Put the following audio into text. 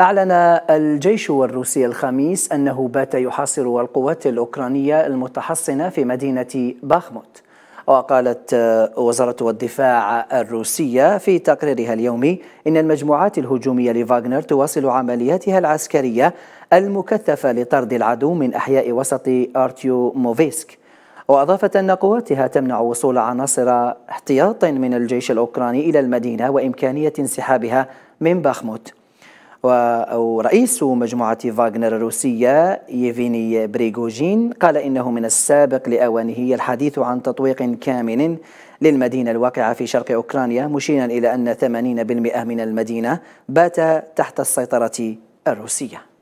أعلن الجيش الروسي الخميس أنه بات يحاصر القوات الأوكرانية المتحصنة في مدينة باخموت وقالت وزارة الدفاع الروسية في تقريرها اليومي إن المجموعات الهجومية لفاغنر تواصل عملياتها العسكرية المكثفة لطرد العدو من أحياء وسط أرتيو موفيسك وأضافت أن قواتها تمنع وصول عناصر احتياط من الجيش الأوكراني إلى المدينة وإمكانية انسحابها من باخموت ورئيس مجموعة فاغنر الروسية يفيني بريغوجين قال إنه من السابق لأوانه الحديث عن تطويق كامل للمدينة الواقعة في شرق أوكرانيا مشيرا إلى أن 80% من المدينة بات تحت السيطرة الروسية